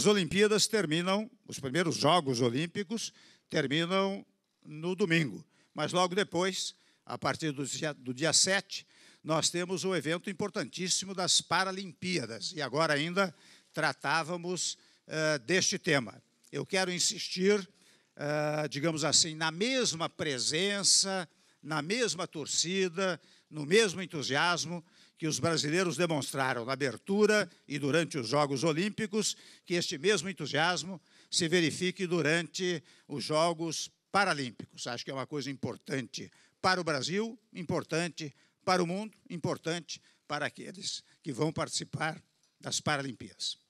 As Olimpíadas terminam, os primeiros Jogos Olímpicos terminam no domingo, mas logo depois, a partir do dia, do dia 7, nós temos o um evento importantíssimo das Paralimpíadas, e agora ainda tratávamos uh, deste tema. Eu quero insistir, uh, digamos assim, na mesma presença, na mesma torcida, no mesmo entusiasmo que os brasileiros demonstraram na abertura e durante os Jogos Olímpicos, que este mesmo entusiasmo se verifique durante os Jogos Paralímpicos. Acho que é uma coisa importante para o Brasil, importante para o mundo, importante para aqueles que vão participar das Paralimpíadas.